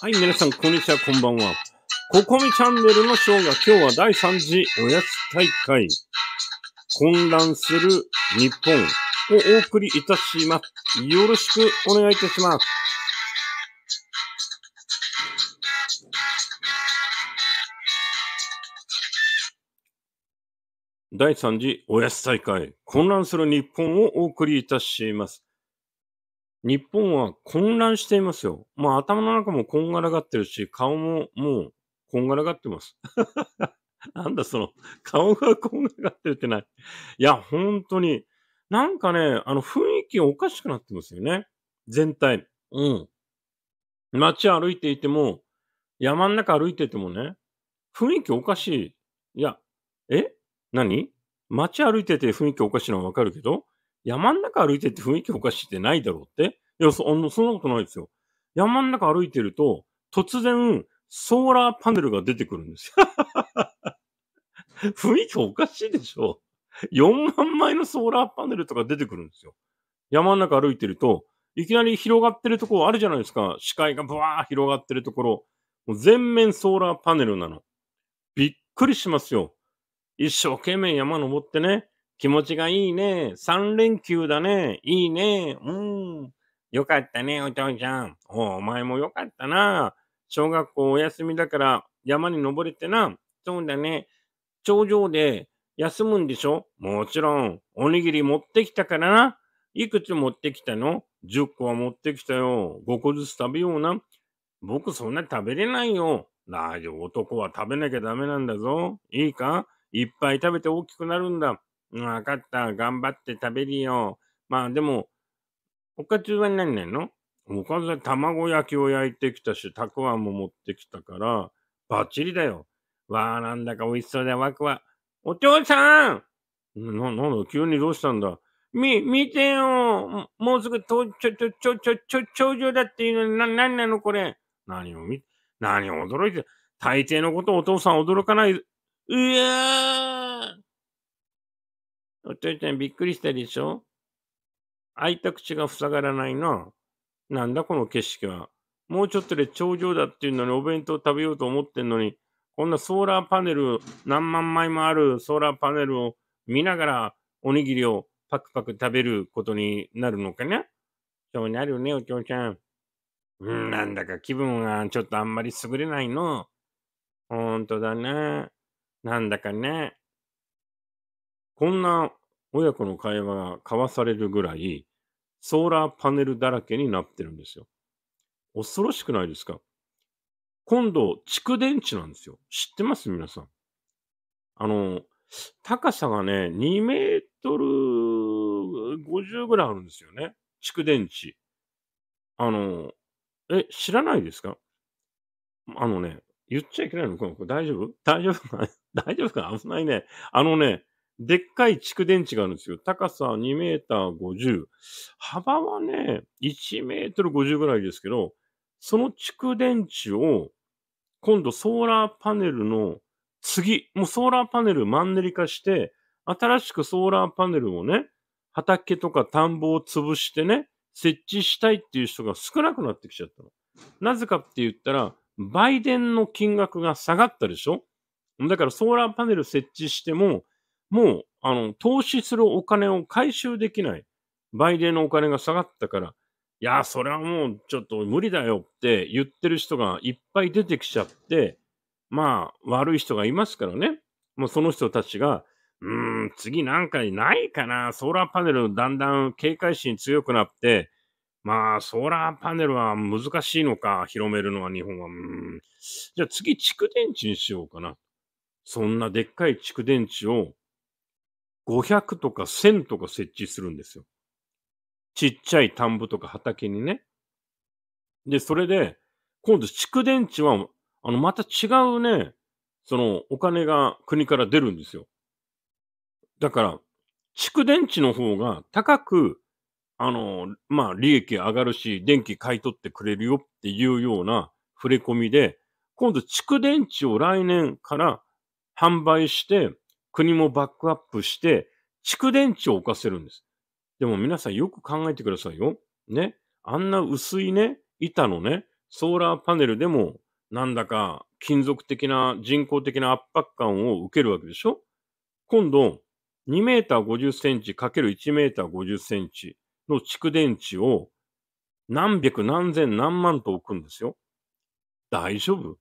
はい、皆さん、こんにちは、こんばんは。ここみチャンネルのショーが今日は第3次おやつ大会、混乱する日本をお送りいたします。よろしくお願いいたします。第3次おやつ大会、混乱する日本をお送りいたします。日本は混乱していますよ。まあ頭の中もこんがらがってるし、顔ももうこんがらがってます。なんだその、顔がこんがらがってるってない。いや、本当に。なんかね、あの雰囲気おかしくなってますよね。全体。うん。街歩いていても、山ん中歩いててもね、雰囲気おかしい。いや、え何街歩いてて雰囲気おかしいのはわかるけど、山ん中歩いてって雰囲気おかしいってないだろうっていやそ、そんなことないですよ。山ん中歩いてると、突然、ソーラーパネルが出てくるんですよ。雰囲気おかしいでしょ。4万枚のソーラーパネルとか出てくるんですよ。山ん中歩いてると、いきなり広がってるところあるじゃないですか。視界がブワー広がってるところ。もう全面ソーラーパネルなの。びっくりしますよ。一生懸命山登ってね、気持ちがいいね。3連休だね。いいね。うん。よかったね、お父ちゃん。おお前もよかったな。小学校お休みだから山に登れてな。そうだね。頂上で休むんでしょもちろん。おにぎり持ってきたからな。いくつ持ってきたの ?10 個は持ってきたよ。5個ずつ食べような。僕そんな食べれないよ。大丈夫。男は食べなきゃダメなんだぞ。いいかいっぱい食べて大きくなるんだ。分わかった。頑張って食べるよ。まあでも、おかずは何なのおかずは卵焼きを焼いてきたし、たくあんも持ってきたから、バッチリだよ。わあ、なんだか美味しそうだ、わくわ。お父さんな、なんだ、急にどうしたんだみ、見てよもうすぐと、ちょ、ちょ、ちょ、ちょ、ちょ、頂上だっていうのに、な、なんなのこれ。何を見、何を驚いて、大抵のことお父さん驚かない。うわおちょいちゃんびっくりしたでしょ開いた口が塞がらないな。なんだこの景色は。もうちょっとで頂上だっていうのにお弁当食べようと思ってんのに、こんなソーラーパネル、何万枚もあるソーラーパネルを見ながらおにぎりをパクパク食べることになるのかなそうなるね、お嬢ちゃん。うん、なんだか気分がちょっとあんまり優れないの。ほんとだね。なんだかね。こんな親子の会話が交わされるぐらい、ソーラーパネルだらけになってるんですよ。恐ろしくないですか今度、蓄電池なんですよ。知ってます皆さん。あの、高さがね、2メートル50ぐらいあるんですよね。蓄電池。あの、え、知らないですかあのね、言っちゃいけないのか大丈夫大丈夫大丈夫か危ないね。あのね、でっかい蓄電池があるんですよ。高さ2メーター50。幅はね、1メートル50ぐらいですけど、その蓄電池を今度ソーラーパネルの次、もうソーラーパネルマンネリ化して、新しくソーラーパネルをね、畑とか田んぼを潰してね、設置したいっていう人が少なくなってきちゃったの。なぜかって言ったら、売電の金額が下がったでしょだからソーラーパネル設置しても、もう、あの、投資するお金を回収できない。バイのお金が下がったから、いや、それはもうちょっと無理だよって言ってる人がいっぱい出てきちゃって、まあ、悪い人がいますからね。もうその人たちが、うーん、次なんかないかな。ソーラーパネルだんだん警戒心強くなって、まあ、ソーラーパネルは難しいのか、広めるのは日本は。うん。じゃあ次、蓄電池にしようかな。そんなでっかい蓄電池を500とか1000とか設置するんですよ。ちっちゃい田んぼとか畑にね。で、それで、今度蓄電池は、あの、また違うね、そのお金が国から出るんですよ。だから、蓄電池の方が高く、あの、まあ、利益上がるし、電気買い取ってくれるよっていうような触れ込みで、今度蓄電池を来年から販売して、国もバックアップして、蓄電池を置かせるんです。でも皆さんよく考えてくださいよ。ね。あんな薄いね、板のね、ソーラーパネルでも、なんだか金属的な人工的な圧迫感を受けるわけでしょ今度、2メーター50センチ ×1 メーター50センチの蓄電池を何百何千何万と置くんですよ。大丈夫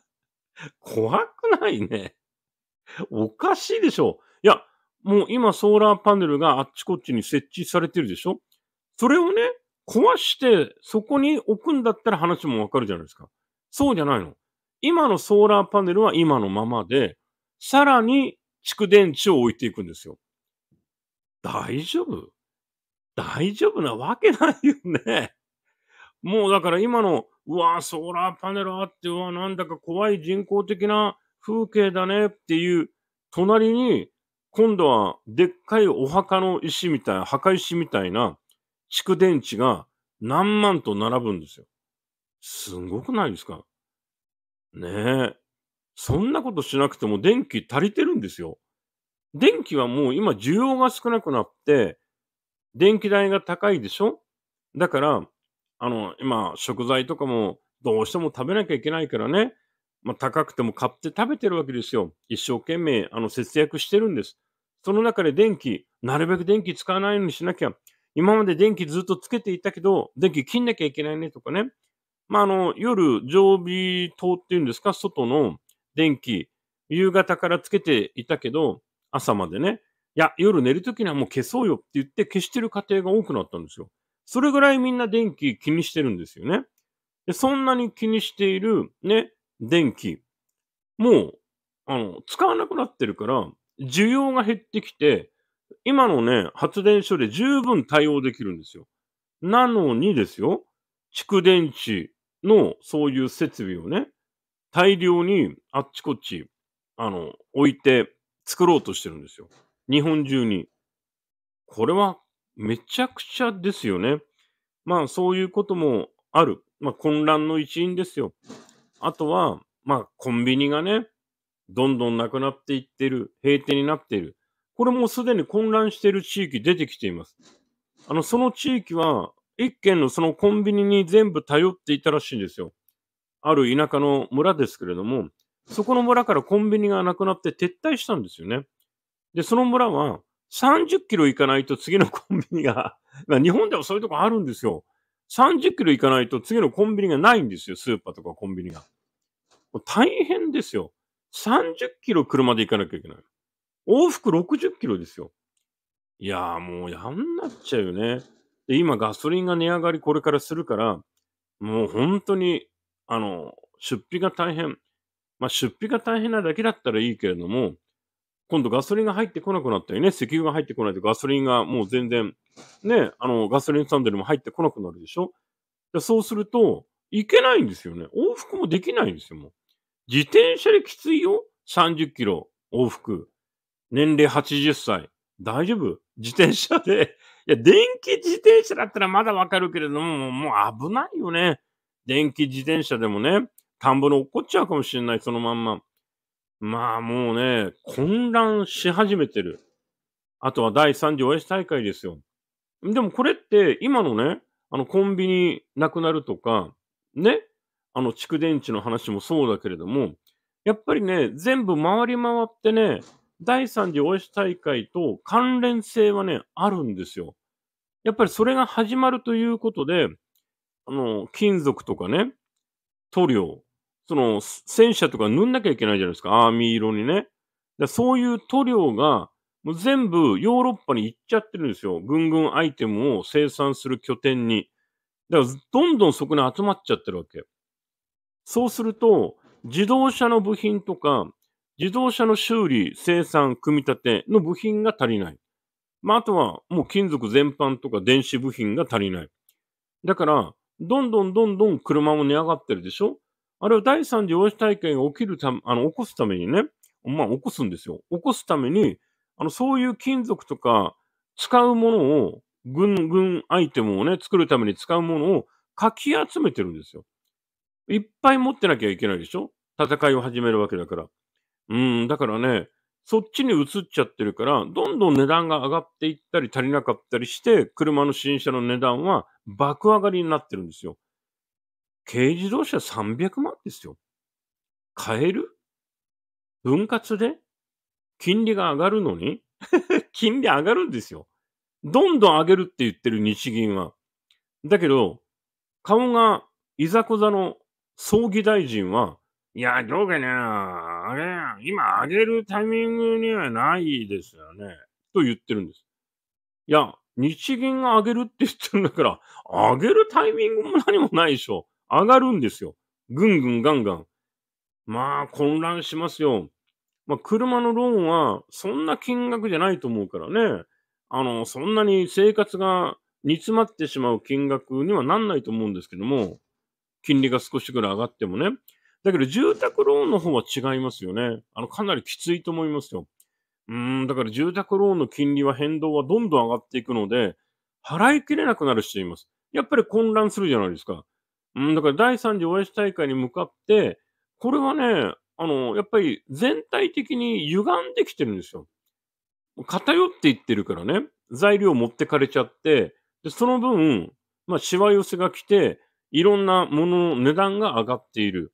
怖くないね。おかしいでしょいや、もう今ソーラーパネルがあっちこっちに設置されてるでしょそれをね、壊してそこに置くんだったら話もわかるじゃないですか。そうじゃないの。今のソーラーパネルは今のままで、さらに蓄電池を置いていくんですよ。大丈夫大丈夫なわけないよね。もうだから今の、うわーソーラーパネルあって、うわなんだか怖い人工的な風景だねっていう隣に、今度はでっかいお墓の石みたい、墓石みたいな蓄電池が何万と並ぶんですよ。すごくないですかねえ。そんなことしなくても電気足りてるんですよ。電気はもう今需要が少なくなって、電気代が高いでしょだから、あの、今食材とかもどうしても食べなきゃいけないからね。まあ、高くても買って食べてるわけですよ。一生懸命あの節約してるんです。その中で電気、なるべく電気使わないようにしなきゃ。今まで電気ずっとつけていたけど、電気切んなきゃいけないねとかね。まあ、あの、夜、常備灯っていうんですか、外の電気、夕方からつけていたけど、朝までね。いや、夜寝るときにはもう消そうよって言って消してる家庭が多くなったんですよ。それぐらいみんな電気気にしてるんですよね。でそんなに気にしている、ね、電気、もう、あの、使わなくなってるから、需要が減ってきて、今のね、発電所で十分対応できるんですよ。なのにですよ、蓄電池のそういう設備をね、大量にあっちこっち、あの、置いて作ろうとしてるんですよ。日本中に。これはめちゃくちゃですよね。まあそういうこともある。まあ混乱の一因ですよ。あとは、まあ、コンビニがね、どんどんなくなっていってる、閉店になっている。これもすでに混乱している地域出てきています。あの、その地域は、一軒のそのコンビニに全部頼っていたらしいんですよ。ある田舎の村ですけれども、そこの村からコンビニがなくなって撤退したんですよね。で、その村は30キロ行かないと次のコンビニが日本ではそういうとこあるんですよ。30キロ行かないと次のコンビニがないんですよ、スーパーとかコンビニが。大変ですよ。30キロ車で行かなきゃいけない。往復60キロですよ。いやーもうやんなっちゃうよね。で、今ガソリンが値上がりこれからするから、もう本当に、あの、出費が大変。まあ出費が大変なだけだったらいいけれども、今度ガソリンが入ってこなくなったりね、石油が入ってこないとガソリンがもう全然、ね、あの、ガソリンスタンドにも入ってこなくなるでしょでそうすると、いけないんですよね。往復もできないんですよ、もう。自転車できついよ ?30 キロ往復。年齢80歳。大丈夫自転車で。いや、電気自転車だったらまだわかるけれども、もう危ないよね。電気自転車でもね、田んぼに落っこっちゃうかもしれない、そのまんま。まあもうね、混乱し始めてる。あとは第3次 OS 大会ですよ。でもこれって今のね、あのコンビニなくなるとか、ね、あの蓄電池の話もそうだけれども、やっぱりね、全部回り回ってね、第3次大石大会と関連性はね、あるんですよ。やっぱりそれが始まるということで、あの、金属とかね、塗料、その、戦車とか塗んなきゃいけないじゃないですか、アーミー色にね。だそういう塗料が、もう全部ヨーロッパに行っちゃってるんですよ。ぐんぐんアイテムを生産する拠点に。だから、どんどんそこに集まっちゃってるわけ。そうすると、自動車の部品とか、自動車の修理、生産、組み立ての部品が足りない。まあ、あとはもう金属全般とか電子部品が足りない。だから、どんどんどんどん車も値上がってるでしょあれは第三次応子体験が起きるため、あの、起こすためにね、まあ、起こすんですよ。起こすために、あの、そういう金属とか、使うものを、軍、軍アイテムをね、作るために使うものをかき集めてるんですよ。いっぱい持ってなきゃいけないでしょ戦いを始めるわけだから。うん、だからね、そっちに移っちゃってるから、どんどん値段が上がっていったり足りなかったりして、車の新車の値段は爆上がりになってるんですよ。軽自動車300万ですよ。買える分割で金利が上がるのに 金利上がるんですよ。どんどん上げるって言ってる日銀は。だけど、顔がいざこざの葬儀大臣は、いや、どうかね、あれ、今上げるタイミングにはないですよね、と言ってるんです。いや、日銀が上げるって言ってるんだから、上げるタイミングも何もないでしょ。上がるんですよ。ぐんぐんガンガン。まあ、混乱しますよ。まあ、車のローンは、そんな金額じゃないと思うからね。あの、そんなに生活が煮詰まってしまう金額にはなんないと思うんですけども、金利が少しぐらい上がってもね。だけど住宅ローンの方は違いますよね。あの、かなりきついと思いますよ。うん、だから住宅ローンの金利は変動はどんどん上がっていくので、払いきれなくなる人います。やっぱり混乱するじゃないですか。うん、だから第3次 OS 大会に向かって、これはね、あの、やっぱり全体的に歪んできてるんですよ。偏っていってるからね、材料を持ってかれちゃって、でその分、まあ、しわ寄せが来て、いろんなものの値段が上がっている。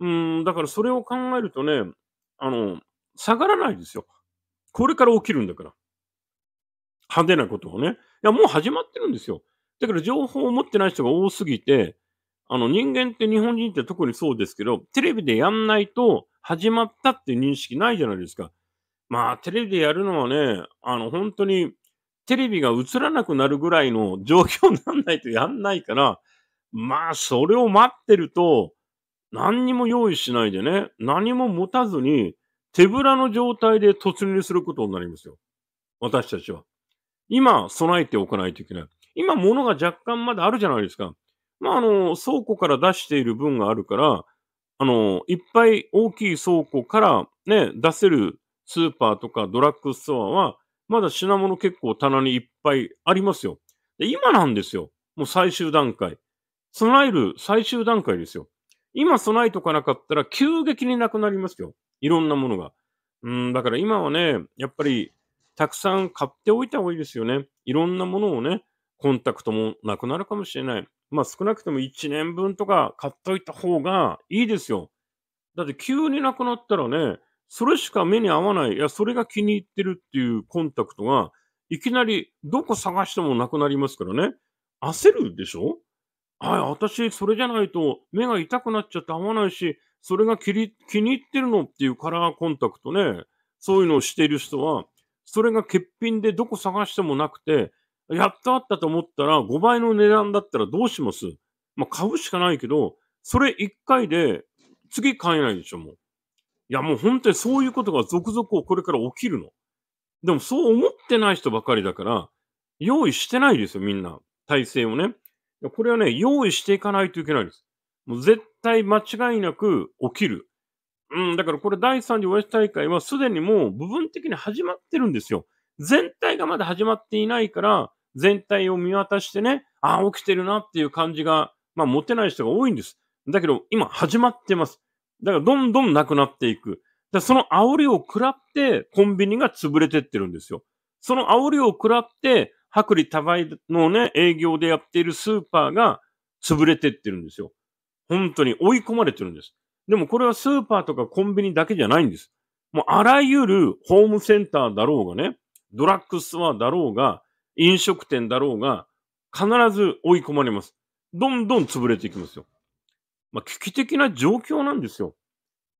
うん、だからそれを考えるとね、あの、下がらないですよ。これから起きるんだから。派手なことをね。いや、もう始まってるんですよ。だから情報を持ってない人が多すぎて、あの、人間って日本人って特にそうですけど、テレビでやんないと始まったって認識ないじゃないですか。まあ、テレビでやるのはね、あの、本当にテレビが映らなくなるぐらいの状況にならないとやんないから、まあ、それを待ってると、何にも用意しないでね、何も持たずに、手ぶらの状態で突入することになりますよ。私たちは。今、備えておかないといけない。今、物が若干まだあるじゃないですか。まあ、あの、倉庫から出している分があるから、あの、いっぱい大きい倉庫からね、出せるスーパーとかドラッグストアは、まだ品物結構棚にいっぱいありますよ。で今なんですよ。もう最終段階。備える最終段階ですよ。今備えとかなかったら急激になくなりますよ。いろんなものが。うん、だから今はね、やっぱりたくさん買っておいた方がいいですよね。いろんなものをね、コンタクトもなくなるかもしれない。まあ少なくとも1年分とか買っといた方がいいですよ。だって急になくなったらね、それしか目に合わない、いや、それが気に入ってるっていうコンタクトが、いきなりどこ探してもなくなりますからね。焦るでしょはい、私、それじゃないと目が痛くなっちゃって合わないし、それが気に入ってるのっていうカラーコンタクトね、そういうのをしている人は、それが欠品でどこ探してもなくて、やっとあったと思ったら5倍の値段だったらどうしますまあ、買うしかないけど、それ1回で次買えないでしょ、もう。いや、もう本当にそういうことが続々これから起きるの。でもそう思ってない人ばかりだから、用意してないですよ、みんな。体制をね。これはね、用意していかないといけないです。もう絶対間違いなく起きる。うん、だからこれ第3次親父大会はすでにもう部分的に始まってるんですよ。全体がまだ始まっていないから、全体を見渡してね、ああ、起きてるなっていう感じが、まあ、持てない人が多いんです。だけど、今始まってます。だから、どんどんなくなっていく。だその煽りを食らって、コンビニが潰れてってるんですよ。その煽りを食らって、薄利多売のね、営業でやっているスーパーが潰れてってるんですよ。本当に追い込まれてるんです。でもこれはスーパーとかコンビニだけじゃないんです。もうあらゆるホームセンターだろうがね、ドラッグストアだろうが、飲食店だろうが、必ず追い込まれます。どんどん潰れていきますよ。まあ、危機的な状況なんですよ。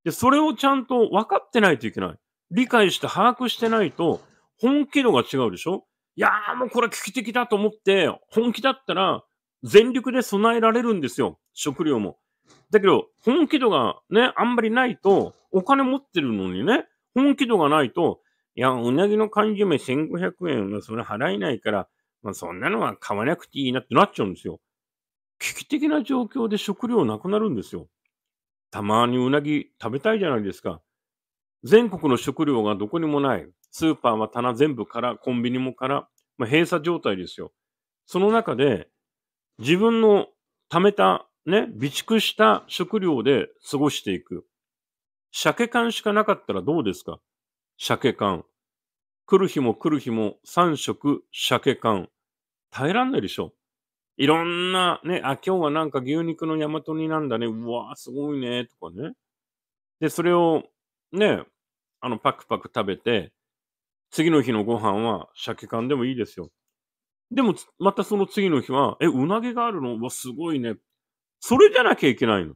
で、それをちゃんと分かってないといけない。理解して把握してないと、本気度が違うでしょいやーもうこれ危機的だと思って、本気だったら全力で備えられるんですよ。食料も。だけど、本気度がね、あんまりないと、お金持ってるのにね、本気度がないと、いや、うなぎの缶詰1500円はそれ払えないから、まあ、そんなのは買わなくていいなってなっちゃうんですよ。危機的な状況で食料なくなるんですよ。たまにうなぎ食べたいじゃないですか。全国の食料がどこにもない。スーパーは棚全部から、コンビニもから、まあ、閉鎖状態ですよ。その中で、自分の貯めた、ね、備蓄した食料で過ごしていく。鮭缶しかなかったらどうですか鮭缶。来る日も来る日も3食鮭缶。耐えらんないでしょいろんなね、あ、今日はなんか牛肉の大和煮なんだね。うわーすごいね。とかね。で、それをね、あの、パクパク食べて、次の日のご飯は鮭缶でもいいですよ。でも、またその次の日は、え、うなぎがあるのわ、すごいね。それじゃなきゃいけないの。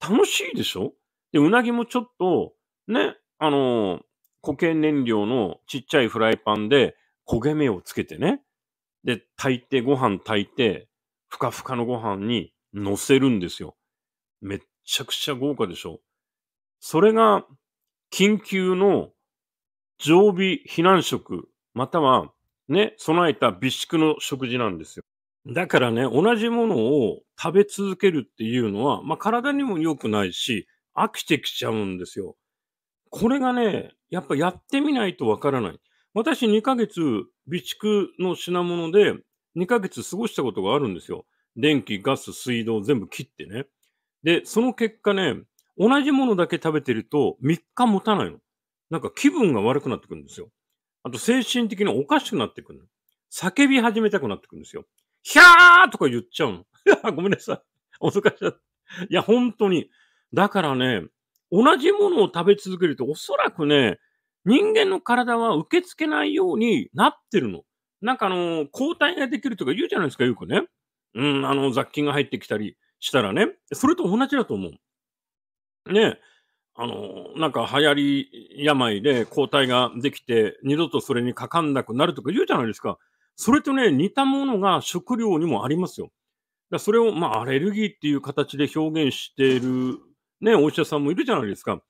楽しいでしょで、うなぎもちょっと、ね、あのー、固形燃料のちっちゃいフライパンで焦げ目をつけてね。で、炊いて、ご飯炊いて、ふかふかのご飯に乗せるんですよ。めっちゃくちゃ豪華でしょそれが緊急の常備避難食、またはね、備えた備蓄の食事なんですよ。だからね、同じものを食べ続けるっていうのは、まあ、体にも良くないし、飽きてきちゃうんですよ。これがね、やっぱやってみないとわからない。私2ヶ月備蓄の品物で2ヶ月過ごしたことがあるんですよ。電気、ガス、水道全部切ってね。で、その結果ね、同じものだけ食べてると3日持たないの。なんか気分が悪くなってくるんですよ。あと精神的におかしくなってくるの。叫び始めたくなってくるんですよ。ひゃーとか言っちゃうの。ごめんなさい。遅かしちゃった。いや、本当に。だからね、同じものを食べ続けるとおそらくね、人間の体は受け付けないようになってるの。なんかあのー、抗体ができるとか言うじゃないですか、よくね。うん、あの、雑菌が入ってきたりしたらね。それと同じだと思う。ね、あの、なんか流行り病で抗体ができて、二度とそれにかかんなくなるとか言うじゃないですか。それとね、似たものが食料にもありますよ。だそれを、まあ、アレルギーっていう形で表現している、ね、お医者さんもいるじゃないですか。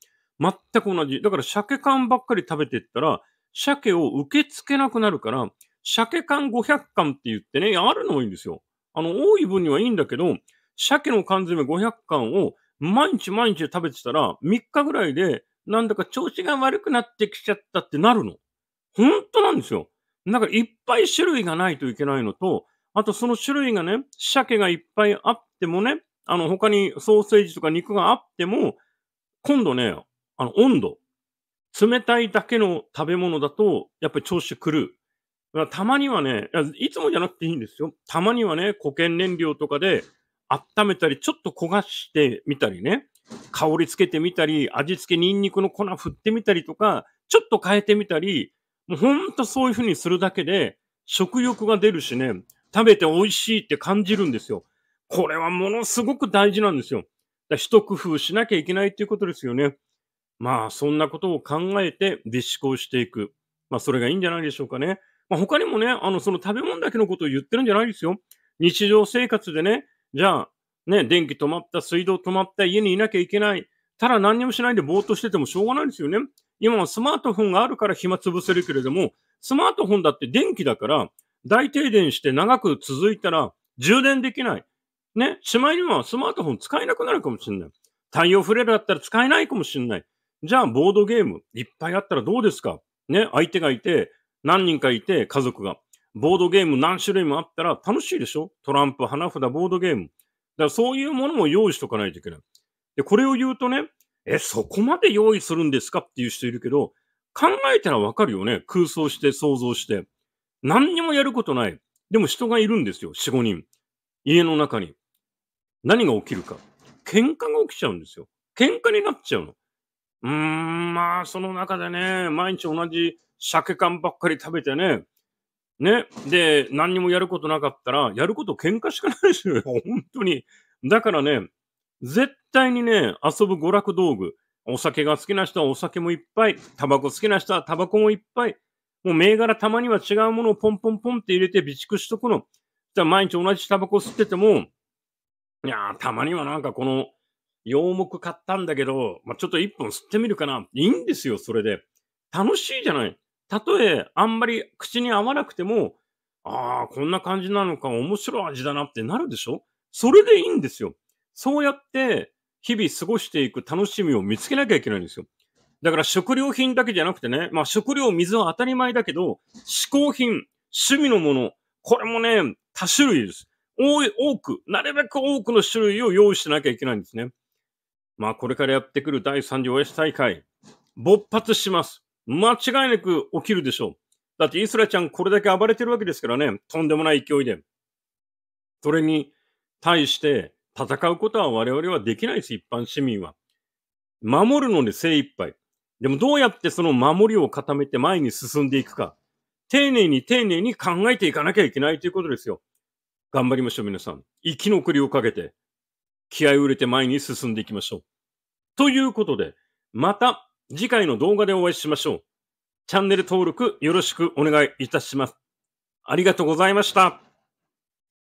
全く同じ。だから、鮭缶ばっかり食べてったら、鮭を受け付けなくなるから、鮭缶500缶って言ってね、あるのもいいんですよ。あの、多い分にはいいんだけど、鮭の缶詰500缶を毎日毎日食べてたら、3日ぐらいで、なんだか調子が悪くなってきちゃったってなるの。本当なんですよ。だからいっぱい種類がないといけないのと、あとその種類がね、鮭がいっぱいあってもね、あの他にソーセージとか肉があっても、今度ね、あの温度、冷たいだけの食べ物だと、やっぱり調子狂う。たまにはねい、いつもじゃなくていいんですよ。たまにはね、固形燃料とかで温めたり、ちょっと焦がしてみたりね、香りつけてみたり、味付けニンニクの粉振ってみたりとか、ちょっと変えてみたり、もうほんとそういう風にするだけで、食欲が出るしね、食べて美味しいって感じるんですよ。これはものすごく大事なんですよ。だ一工夫しなきゃいけないっていうことですよね。まあ、そんなことを考えてで、思考していく。まあ、それがいいんじゃないでしょうかね。まあ、他にもね、あの、その食べ物だけのことを言ってるんじゃないですよ。日常生活でね、じゃあ、ね、電気止まった、水道止まった、家にいなきゃいけない。ただ何にもしないでぼーっとしててもしょうがないですよね。今はスマートフォンがあるから暇つぶせるけれども、スマートフォンだって電気だから、大停電して長く続いたら充電できない。ね、しまいにはスマートフォン使えなくなるかもしれない。太陽フレアだったら使えないかもしれない。じゃあ、ボードゲームいっぱいあったらどうですかね、相手がいて、何人かいて、家族が。ボードゲーム何種類もあったら楽しいでしょトランプ、花札、ボードゲーム。だからそういうものも用意しとかないといけない。で、これを言うとね、え、そこまで用意するんですかっていう人いるけど、考えたらわかるよね。空想して想像して。何にもやることない。でも人がいるんですよ。4、5人。家の中に。何が起きるか。喧嘩が起きちゃうんですよ。喧嘩になっちゃうの。うーん、まあ、その中でね、毎日同じ鮭缶ばっかり食べてね、ね。で、何にもやることなかったら、やること喧嘩しかないですよ。本当に。だからね、絶対にね、遊ぶ娯楽道具。お酒が好きな人はお酒もいっぱい。タバコ好きな人はタバコもいっぱい。もう銘柄たまには違うものをポンポンポンって入れて備蓄しとくの。じゃあ毎日同じタバコ吸ってても、いやー、たまにはなんかこの、洋木買ったんだけど、まあ、ちょっと一本吸ってみるかな。いいんですよ、それで。楽しいじゃない。たとえあんまり口に合わなくても、ああ、こんな感じなのか、面白い味だなってなるでしょそれでいいんですよ。そうやって日々過ごしていく楽しみを見つけなきゃいけないんですよ。だから食料品だけじゃなくてね、まあ食料、水は当たり前だけど、嗜好品、趣味のもの、これもね、多種類です。多い、多く、なるべく多くの種類を用意しなきゃいけないんですね。まあこれからやってくる第3次おやし大会、勃発します。間違いなく起きるでしょう。だってイスラちゃんこれだけ暴れてるわけですからね、とんでもない勢いで。それに対して戦うことは我々はできないです、一般市民は。守るので精一杯。でもどうやってその守りを固めて前に進んでいくか。丁寧に丁寧に考えていかなきゃいけないということですよ。頑張りましょう、皆さん。生き残りをかけて、気合を入れて前に進んでいきましょう。ということで、また次回の動画でお会いしましょう。チャンネル登録よろしくお願いいたします。ありがとうございました。